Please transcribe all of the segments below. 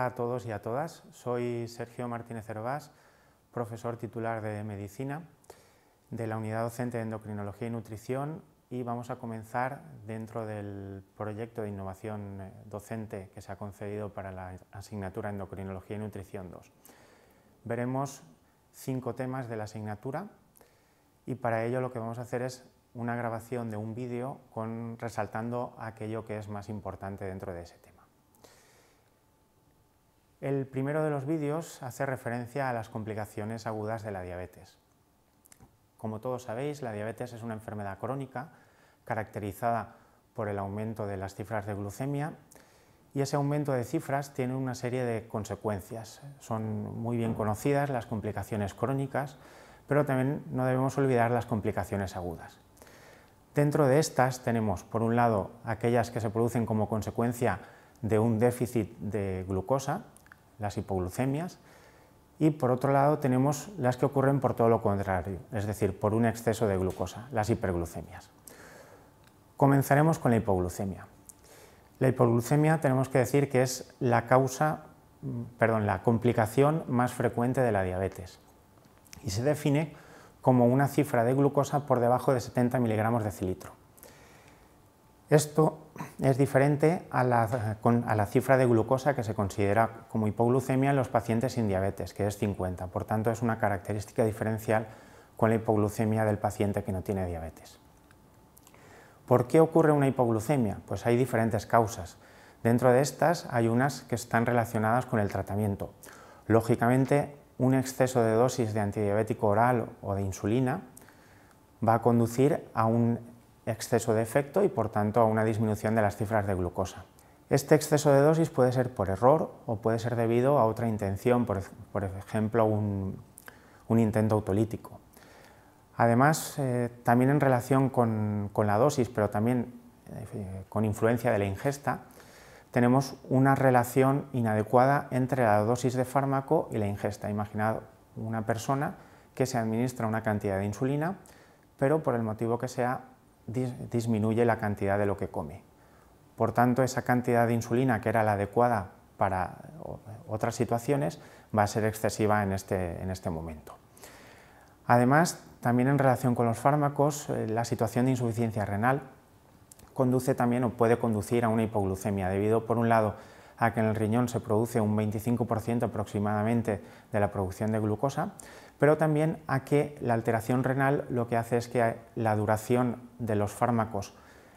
Hola a todos y a todas, soy Sergio Martínez Cervás, profesor titular de Medicina de la Unidad Docente de Endocrinología y Nutrición y vamos a comenzar dentro del proyecto de innovación eh, docente que se ha concedido para la asignatura Endocrinología y Nutrición 2. Veremos cinco temas de la asignatura y para ello lo que vamos a hacer es una grabación de un vídeo con, resaltando aquello que es más importante dentro de ese tema. El primero de los vídeos hace referencia a las complicaciones agudas de la diabetes. Como todos sabéis, la diabetes es una enfermedad crónica caracterizada por el aumento de las cifras de glucemia y ese aumento de cifras tiene una serie de consecuencias. Son muy bien conocidas las complicaciones crónicas, pero también no debemos olvidar las complicaciones agudas. Dentro de estas tenemos, por un lado, aquellas que se producen como consecuencia de un déficit de glucosa, las hipoglucemias, y por otro lado tenemos las que ocurren por todo lo contrario, es decir, por un exceso de glucosa, las hiperglucemias. Comenzaremos con la hipoglucemia. La hipoglucemia tenemos que decir que es la causa, perdón, la complicación más frecuente de la diabetes y se define como una cifra de glucosa por debajo de 70 miligramos de cilitro. Esto es diferente a la, cifra de glucosa que se considera como hipoglucemia en los pacientes sin diabetes, que es 50. Por tanto, es una característica diferencial con la hipoglucemia del paciente que no tiene diabetes. ¿Por qué ocurre una hipoglucemia? Pues hay diferentes causas. Dentro de estas hay unas que están relacionadas con el tratamiento. Lógicamente, un exceso de dosis de antidiabético oral o de insulina va a conducir a un exceso de efecto y por tanto a una disminución de las cifras de glucosa. Este exceso de dosis puede ser por error o puede ser debido a otra intención, por, ejemplo un, intento autolítico. Además, eh, también en relación con, la dosis, pero también eh, con influencia de la ingesta, tenemos una relación inadecuada entre la dosis de fármaco y la ingesta. Imaginad una persona que se administra una cantidad de insulina, pero por el motivo que sea disminuye la cantidad de lo que come. Por tanto, esa cantidad de insulina que era la adecuada para otras situaciones va a ser excesiva en este, en este momento. Además, también en relación con los fármacos, eh, la situación de insuficiencia renal conduce también o puede conducir a una hipoglucemia debido, por un lado, a que en el riñón se produce un 25% aproximadamente de la producción de glucosa, pero también a que la alteración renal lo que hace es que la duración de los fármacos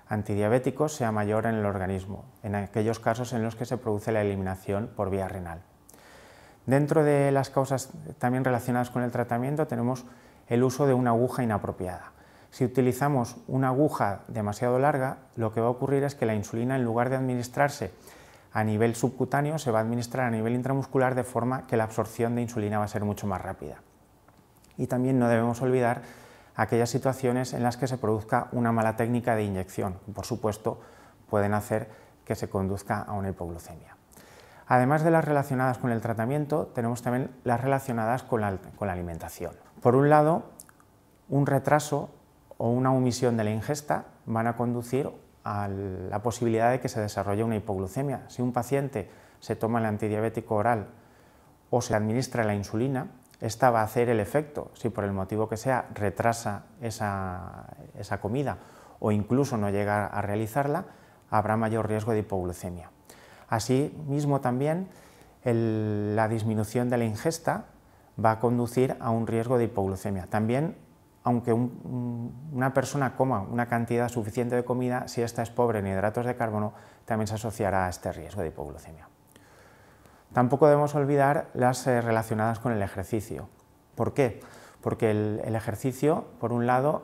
antidiabéticos sea mayor en el organismo, en aquellos casos en los que se produce la eliminación por vía renal. Dentro de las causas también relacionadas con el tratamiento tenemos el uso de una aguja inapropiada. Si utilizamos una aguja demasiado larga, lo que va a ocurrir es que la insulina, en lugar de administrarse a nivel subcutáneo se va a administrar a nivel intramuscular de forma que la absorción de insulina va a ser mucho más rápida. Y también no debemos olvidar aquellas situaciones en las que se produzca una mala técnica de inyección. Por supuesto, pueden hacer que se conduzca a una hipoglucemia. Además de las relacionadas con el tratamiento, tenemos también las relacionadas con la, con la alimentación. Por un lado, un retraso o una omisión de la ingesta van a conducir a la posibilidad de que se desarrolle una hipoglucemia. Si un paciente se toma el antidiabético oral o se administra la insulina, esta va a hacer el efecto, si por el motivo que sea retrasa esa, comida o incluso no llega a realizarla, habrá mayor riesgo de hipoglucemia. Asimismo también la disminución de la ingesta va a conducir a un riesgo de hipoglucemia. También aunque una persona coma una cantidad suficiente de comida, si ésta es pobre en hidratos de carbono, también se asociará a este riesgo de hipoglucemia. Tampoco debemos olvidar las eh, relacionadas con el ejercicio. ¿Por qué? Porque el ejercicio, por un lado,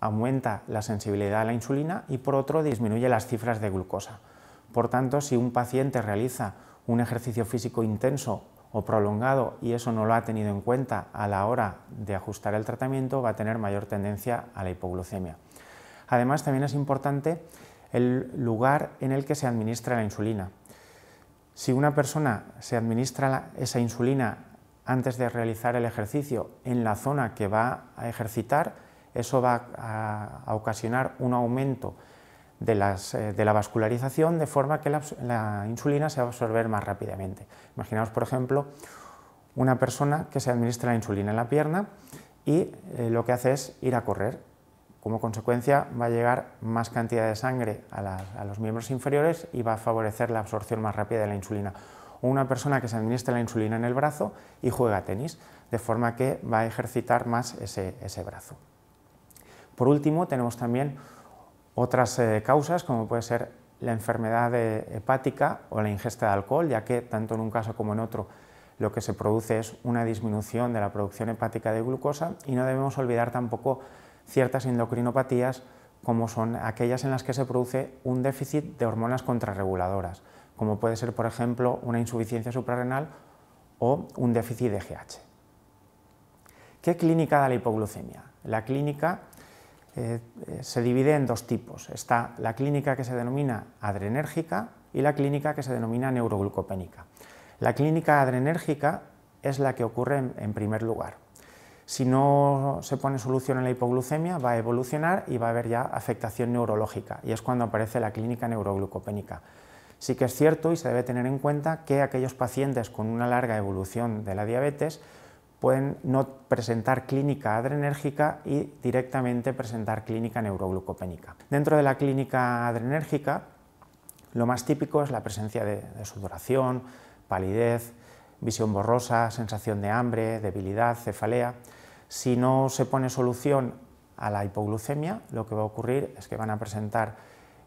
aumenta la sensibilidad a la insulina y por otro disminuye las cifras de glucosa. Por tanto, si un paciente realiza un ejercicio físico intenso o prolongado y eso no lo ha tenido en cuenta a la hora de ajustar el tratamiento, va a tener mayor tendencia a la hipoglucemia. Además, también es importante el lugar en el que se administra la insulina. Si una persona se administra esa insulina antes de realizar el ejercicio en la zona que va a ejercitar, eso va a ocasionar un aumento eh, de, la vascularización de forma que la, insulina se va a absorber más rápidamente. Imaginaos, por ejemplo, una persona que se administra la insulina en la pierna y eh, lo que hace es ir a correr. Como consecuencia va a llegar más cantidad de sangre a, los miembros inferiores y va a favorecer la absorción más rápida de la insulina. O una persona que se administra la insulina en el brazo y juega tenis, de forma que va a ejercitar más ese brazo. Por último, tenemos también otras eh, causas, como puede ser la enfermedad eh, hepática o la ingesta de alcohol, ya que tanto en un caso como en otro lo que se produce es una disminución de la producción hepática de glucosa y no debemos olvidar tampoco ciertas endocrinopatías como son aquellas en las que se produce un déficit de hormonas contrarreguladoras, como puede ser por ejemplo una insuficiencia suprarrenal o un déficit de GH. ¿Qué clínica da la hipoglucemia? La clínica eh, eh, se divide en dos tipos. Está la clínica que se denomina adrenérgica y la clínica que se denomina neuroglucopénica. La clínica adrenérgica es la que ocurre en, en primer lugar. Si no se pone solución en la hipoglucemia, va a evolucionar y va a haber ya afectación neurológica, y es cuando aparece la clínica neuroglucopénica. Sí que es cierto y se debe tener en cuenta que aquellos pacientes con una larga evolución de la diabetes pueden no presentar clínica adrenérgica y directamente presentar clínica neuroglucopénica. Dentro de la clínica adrenérgica, lo más típico es la presencia de, sudoración, palidez, visión borrosa, sensación de hambre, debilidad, cefalea. Si no se pone solución a la hipoglucemia, lo que va a ocurrir es que van a presentar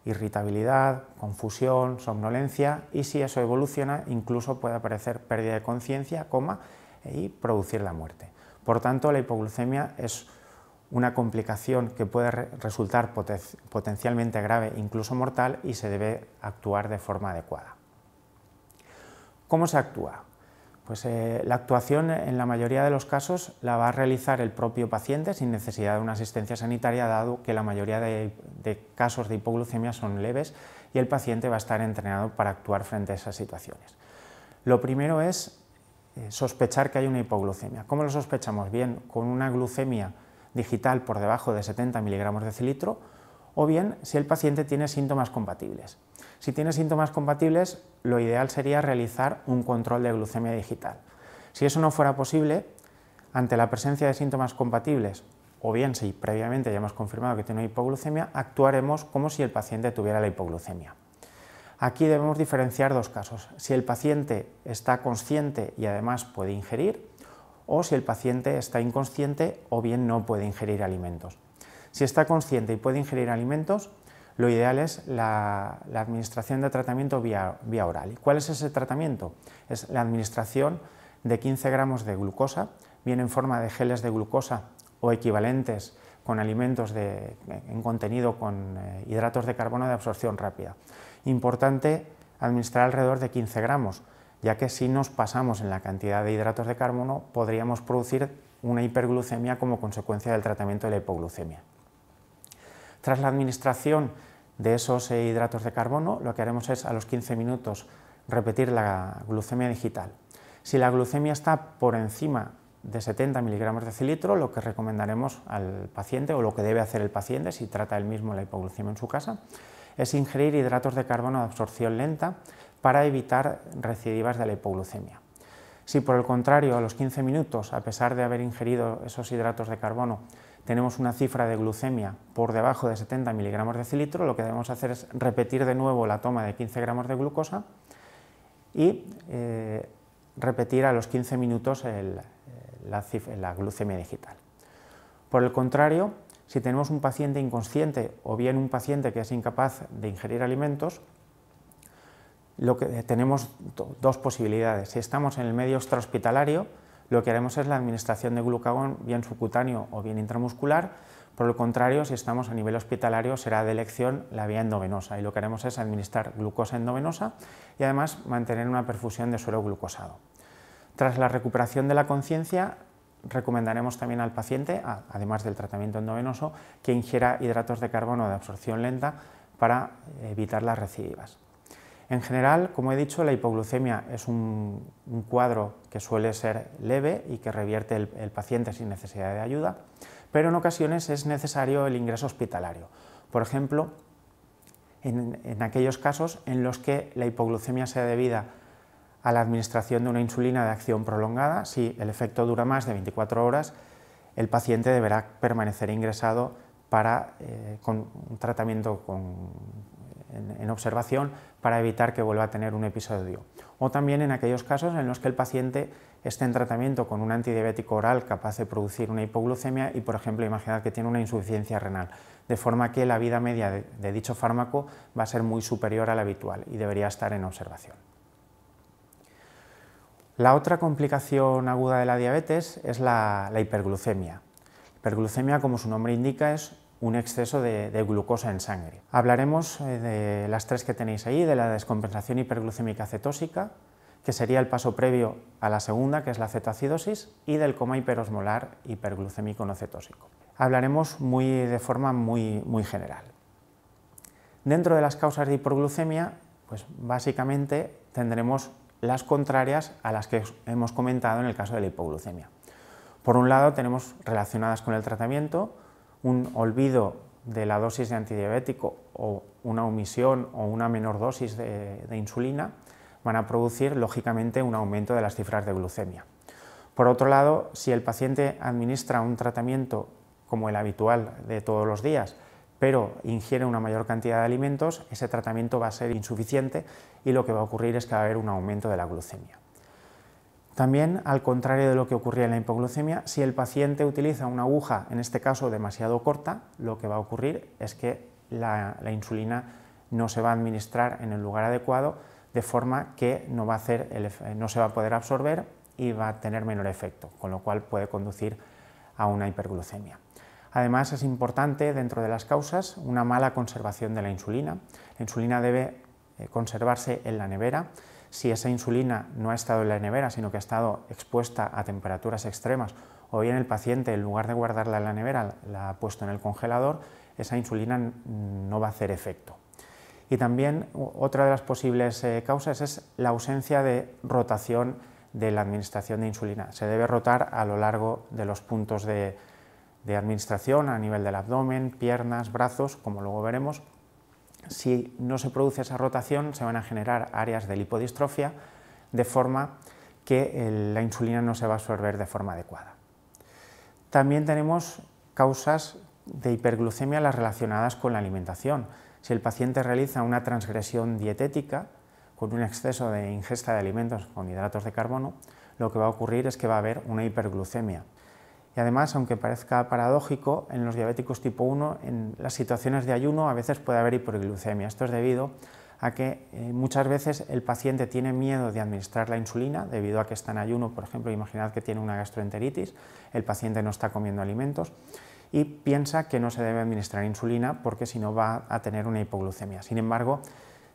irritabilidad, confusión, somnolencia y si eso evoluciona incluso puede aparecer pérdida de conciencia, coma, y producir la muerte. Por tanto, la hipoglucemia es una complicación que puede resultar potencialmente grave, incluso mortal, y se debe actuar de forma adecuada. ¿Cómo se actúa? Pues eh, la actuación en la mayoría de los casos la va a realizar el propio paciente sin necesidad de una asistencia sanitaria, dado que la mayoría de, de casos de hipoglucemia son leves y el paciente va a estar entrenado para actuar frente a esas situaciones. Lo primero es eh, sospechar que hay una hipoglucemia. ¿Cómo lo sospechamos? Bien con una glucemia digital por debajo de 70 miligramos de cilitro o bien si el paciente tiene síntomas compatibles. Si tiene síntomas compatibles, lo ideal sería realizar un control de glucemia digital. Si eso no fuera posible, ante la presencia de síntomas compatibles o bien si previamente ya hemos confirmado que tiene hipoglucemia, actuaremos como si el paciente tuviera la hipoglucemia. Aquí debemos diferenciar dos casos, si el paciente está consciente y además puede ingerir, o si el paciente está inconsciente o bien no puede ingerir alimentos. Si está consciente y puede ingerir alimentos, lo ideal es la, administración de tratamiento vía, oral. ¿Cuál es ese tratamiento? Es la administración de 15 gramos de glucosa, bien en forma de geles de glucosa o equivalentes con alimentos en contenido con eh, hidratos de carbono de absorción rápida importante administrar alrededor de 15 gramos, ya que si nos pasamos en la cantidad de hidratos de carbono podríamos producir una hiperglucemia como consecuencia del tratamiento de la hipoglucemia. Tras la administración de esos eh, hidratos de carbono, lo que haremos es a los 15 minutos repetir la glucemia digital. Si la glucemia está por encima de 70 miligramos de cilitro, lo que recomendaremos al paciente o lo que debe hacer el paciente si trata él mismo la hipoglucemia en su casa, es ingerir hidratos de carbono de absorción lenta para evitar recidivas de la hipoglucemia. Si por el contrario a los 15 minutos, a pesar de haber ingerido esos hidratos de carbono, tenemos una cifra de glucemia por debajo de 70 miligramos de cilitro, lo que debemos hacer es repetir de nuevo la toma de 15 gramos de glucosa y eh, repetir a los 15 minutos eh, la, glucemia digital. Por el contrario, si tenemos un paciente inconsciente o bien un paciente que es incapaz de ingerir alimentos, lo que eh, tenemos dos posibilidades. Si estamos en el medio extrahospitalario, lo que haremos es la administración de glucagón bien subcutáneo o bien intramuscular. Por lo contrario, si estamos a nivel hospitalario, será de elección la vía endovenosa y lo que haremos es administrar glucosa endovenosa y además mantener una perfusión de suero glucosado. Tras la recuperación de la conciencia, recomendaremos también al paciente, además del tratamiento endovenoso, que ingiera hidratos de carbono de absorción lenta para evitar las recidivas. En general, como he dicho, la hipoglucemia es un, cuadro que suele ser leve y que revierte el, paciente sin necesidad de ayuda, pero en ocasiones es necesario el ingreso hospitalario. Por ejemplo, en, en aquellos casos en los que la hipoglucemia sea debida a la administración de una insulina de acción prolongada, si el efecto dura más de 24 horas, el paciente deberá permanecer ingresado para, eh, con un tratamiento en, observación para evitar que vuelva a tener un episodio. O también en aquellos casos en los que el paciente esté en tratamiento con un antidiabético oral capaz de producir una hipoglucemia y, por ejemplo, imaginar que tiene una insuficiencia renal, de forma que la vida media de dicho fármaco va a ser muy superior a la habitual y debería estar en observación. La otra complicación aguda de la diabetes es la, la hiperglucemia. Hiperglucemia, como su nombre indica, es un exceso de, glucosa en sangre. Hablaremos eh, de las tres que tenéis ahí, de la descompensación hiperglucémica cetósica, que sería el paso previo a la segunda, que es la cetoacidosis, y del coma hiperosmolar hiperglucémico no cetósico. Hablaremos muy, de forma muy, muy general. Dentro de las causas de hiperglucemia, pues básicamente tendremos las contrarias a las que hemos comentado en el caso de la hipoglucemia. Por un lado tenemos relacionadas con el tratamiento un olvido de la dosis de antidiabético o una omisión o una menor dosis de, insulina van a producir lógicamente un aumento de las cifras de glucemia. Por otro lado, si el paciente administra un tratamiento como el habitual de todos los días, pero ingiere una mayor cantidad de alimentos, ese tratamiento va a ser insuficiente y lo que va a ocurrir es que va a haber un aumento de la glucemia. También, al contrario de lo que ocurría en la hipoglucemia, si el paciente utiliza una aguja, en este caso demasiado corta, lo que va a ocurrir es que la, insulina no se va a administrar en el lugar adecuado, de forma que no, no se va a poder absorber y va a tener menor efecto, con lo cual puede conducir a una hiperglucemia. Además, es importante dentro de las causas una mala conservación de la insulina. La insulina debe eh, conservarse en la nevera. Si esa insulina no ha estado en la nevera, sino que ha estado expuesta a temperaturas extremas, o bien el paciente, en lugar de guardarla en la nevera, la ha puesto en el congelador, esa insulina no va a hacer efecto. Y también otra de las posibles eh, causas es la ausencia de rotación de la administración de insulina. Se debe rotar a lo largo de los puntos de, de administración a nivel del abdomen, piernas, brazos, como luego veremos. Si no se produce esa rotación, se van a generar áreas de lipodistrofia, de forma que la insulina no se va a absorber de forma adecuada. También tenemos causas de hiperglucemia las relacionadas con la alimentación. Si el paciente realiza una transgresión dietética con un exceso de ingesta de alimentos con hidratos de carbono, lo que va a ocurrir es que va a haber una hiperglucemia. Y además, aunque parezca paradójico, en los diabéticos tipo 1, en las situaciones de ayuno, a veces puede haber hiperglucemia. Esto es debido a que eh, muchas veces el paciente tiene miedo de administrar la insulina debido a que está en ayuno, por ejemplo, imaginad que tiene una gastroenteritis, el paciente no está comiendo alimentos y piensa que no se debe administrar insulina porque si no va a tener una hipoglucemia. Sin embargo,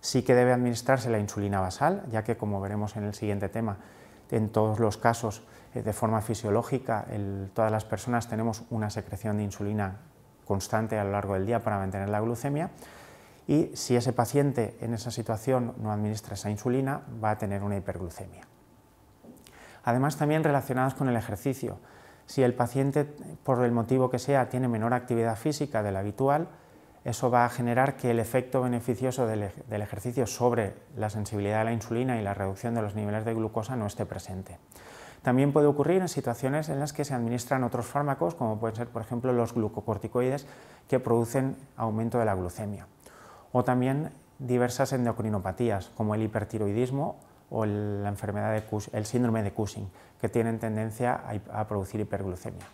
sí que debe administrarse la insulina basal, ya que como veremos en el siguiente tema, en todos los casos eh, de forma fisiológica, todas las personas tenemos una secreción de insulina constante a lo largo del día para mantener la glucemia y si ese paciente en esa situación no administra esa insulina va a tener una hiperglucemia. Además también relacionadas con el ejercicio. Si el paciente por el motivo que sea tiene menor actividad física de la habitual, eso va a generar que el efecto beneficioso del, ejercicio sobre la sensibilidad a la insulina y la reducción de los niveles de glucosa no esté presente. También puede ocurrir en situaciones en las que se administran otros fármacos, como pueden ser, por ejemplo, los glucocorticoides, que producen aumento de la glucemia. O también diversas endocrinopatías, como el hipertiroidismo o la enfermedad de el síndrome de Cushing, que tienen tendencia a producir hiperglucemia.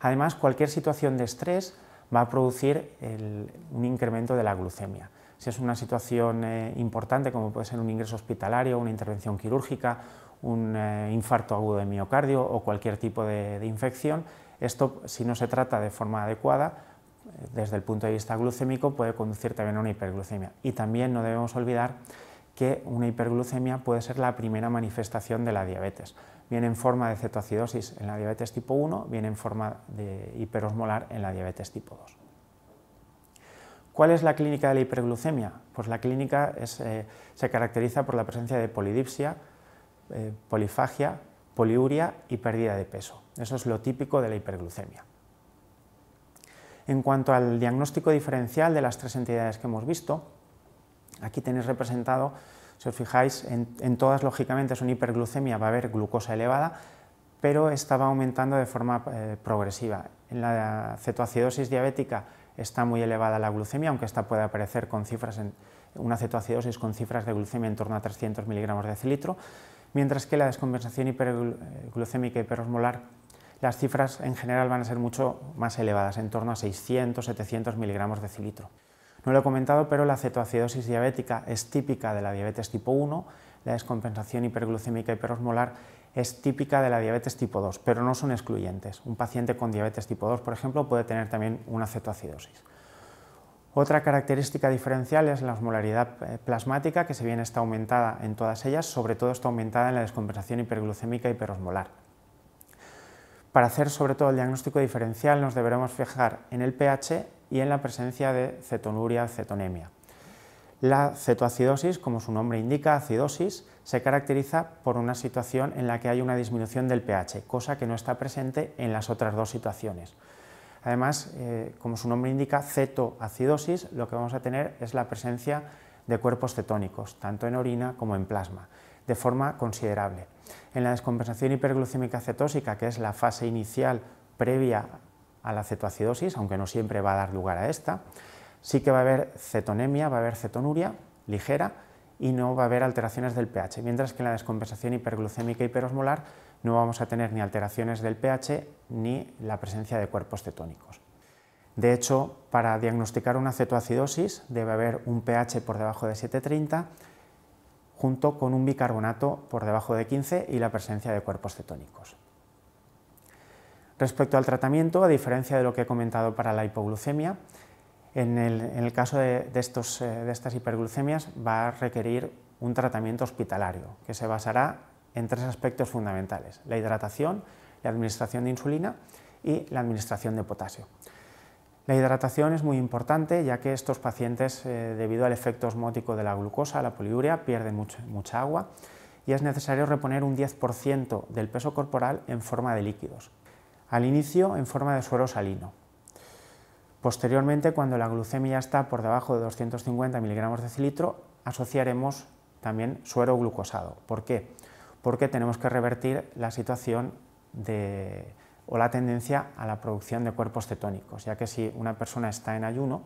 Además, cualquier situación de estrés va a producir un incremento de la glucemia. Si es una situación eh, importante, como puede ser un ingreso hospitalario, una intervención quirúrgica, un eh, infarto agudo de miocardio o cualquier tipo de, infección, esto, si no se trata de forma adecuada, eh, desde el punto de vista glucémico, puede conducir también a una hiperglucemia. Y también no debemos olvidar que una hiperglucemia puede ser la primera manifestación de la diabetes. Viene en forma de cetoacidosis en la diabetes tipo 1, viene en forma de hiperosmolar en la diabetes tipo 2. ¿Cuál es la clínica de la hiperglucemia? Pues la clínica eh, se caracteriza por la presencia de polidipsia, eh, polifagia, poliuria y pérdida de peso. Eso es lo típico de la hiperglucemia. En cuanto al diagnóstico diferencial de las tres entidades que hemos visto, Aquí tenéis representado, si os fijáis, en, todas lógicamente es una hiperglucemia, va a haber glucosa elevada, pero estaba aumentando de forma eh, progresiva. En la cetoacidosis diabética está muy elevada la glucemia, aunque esta puede aparecer con cifras en una cetoacidosis con cifras de glucemia en torno a 300 miligramos de decilitro, mientras que la descompensación hiperglucémica eh, hiperosmolar las cifras en general van a ser mucho más elevadas, en torno a 600-700 miligramos de decilitro. No lo he comentado, pero la cetoacidosis diabética es típica de la diabetes tipo 1, la descompensación hiperglucémica hiperosmolar es típica de la diabetes tipo 2, pero no son excluyentes. Un paciente con diabetes tipo 2, por ejemplo, puede tener también una cetoacidosis. Otra característica diferencial es la osmolaridad eh, plasmática, que si bien está aumentada en todas ellas, sobre todo está aumentada en la descompensación hiperglucémica hiperosmolar. Para hacer sobre todo el diagnóstico diferencial nos deberemos fijar en el pH y en la presencia de cetonuria, cetonemia. La cetoacidosis, como su nombre indica, acidosis, se caracteriza por una situación en la que hay una disminución del pH, cosa que no está presente en las otras dos situaciones. Además, eh, como su nombre indica, cetoacidosis, lo que vamos a tener es la presencia de cuerpos cetónicos, tanto en orina como en plasma, de forma considerable. En la descompensación hiperglucémica cetósica, que es la fase inicial previa a la cetoacidosis, aunque no siempre va a dar lugar a esta. Sí que va a haber cetonemia, va a haber cetonuria ligera y no va a haber alteraciones del pH, mientras que en la descompensación hiperglucémica hiperosmolar no vamos a tener ni alteraciones del pH ni la presencia de cuerpos cetónicos. De hecho, para diagnosticar una cetoacidosis debe haber un pH por debajo de 730 junto con un bicarbonato por debajo de 15 y la presencia de cuerpos cetónicos. Respecto al tratamiento, a diferencia de lo que he comentado para la hipoglucemia, en el, caso eh, de, estas hiperglucemias va a requerir un tratamiento hospitalario que se basará en tres aspectos fundamentales, la hidratación, la administración de insulina y la administración de potasio. La hidratación es muy importante ya que estos pacientes, eh, debido al efecto osmótico de la glucosa, la poliuria, pierden mucha agua y es necesario reponer un 10% del peso corporal en forma de líquidos al inicio en forma de suero salino. Posteriormente, cuando la glucemia está por debajo de 250 miligramos de cilitro, asociaremos también suero glucosado. ¿Por qué? Porque tenemos que revertir la situación o la tendencia a la producción de cuerpos cetónicos, ya que si una persona está en ayuno,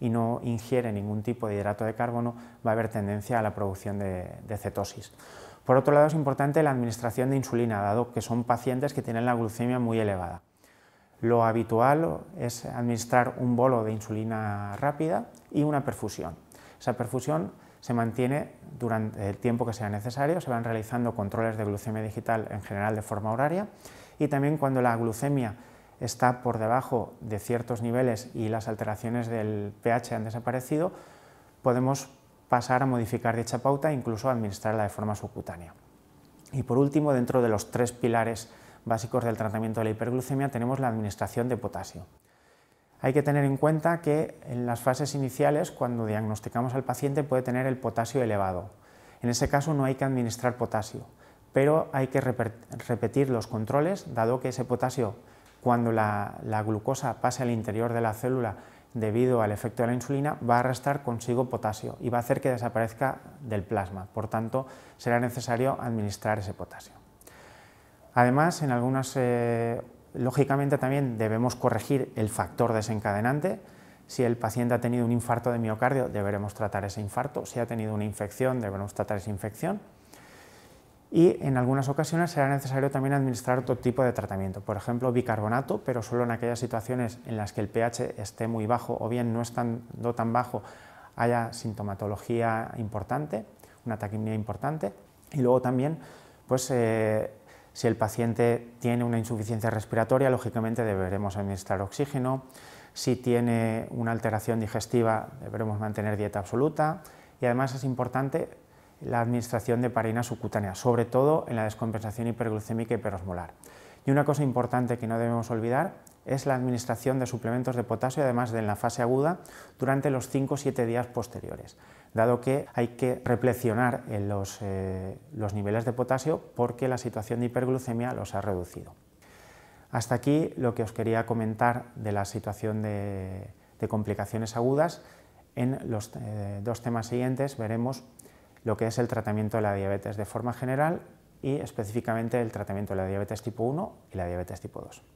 y no ingiere ningún tipo de hidrato de carbono, va a haber tendencia a la producción de, cetosis. Por otro lado, es importante la administración de insulina, dado que son pacientes que tienen la glucemia muy elevada. Lo habitual es administrar un bolo de insulina rápida y una perfusión. Esa perfusión se mantiene durante el tiempo que sea necesario, se van realizando controles de glucemia digital en general de forma horaria y también cuando la glucemia está por debajo de ciertos niveles y las alteraciones del pH han desaparecido, podemos pasar a modificar dicha pauta e incluso administrarla de forma subcutánea. Y por último, dentro de los tres pilares básicos del tratamiento de la hiperglucemia tenemos la administración de potasio. Hay que tener en cuenta que en las fases iniciales, cuando diagnosticamos al paciente, puede tener el potasio elevado. En ese caso no hay que administrar potasio, pero hay que repetir los controles, dado que ese potasio cuando la, glucosa pase al interior de la célula debido al efecto de la insulina, va a arrastrar consigo potasio y va a hacer que desaparezca del plasma. Por tanto, será necesario administrar ese potasio. Además, en algunas, eh, lógicamente también debemos corregir el factor desencadenante. Si el paciente ha tenido un infarto de miocardio, deberemos tratar ese infarto. Si ha tenido una infección, deberemos tratar esa infección y en algunas ocasiones será necesario también administrar otro tipo de tratamiento, por ejemplo bicarbonato, pero solo en aquellas situaciones en las que el pH esté muy bajo o bien no estando tan bajo haya sintomatología importante, una taquimia importante, y luego también pues, eh, si el paciente tiene una insuficiencia respiratoria, lógicamente deberemos administrar oxígeno, si tiene una alteración digestiva deberemos mantener dieta absoluta, y además es importante la administración de parina subcutánea, sobre todo en la descompensación hiperglucémica hiperosmolar. Y una cosa importante que no debemos olvidar es la administración de suplementos de potasio, además de en la fase aguda, durante los 5-7 días posteriores, dado que hay que replecionar en eh, los, eh, los niveles de potasio porque la situación de hiperglucemia los ha reducido. Hasta aquí lo que os quería comentar de la situación de, complicaciones agudas. En los eh, dos temas siguientes veremos lo que es el tratamiento de la diabetes de forma general y específicamente el tratamiento de la diabetes tipo 1 y la diabetes tipo 2.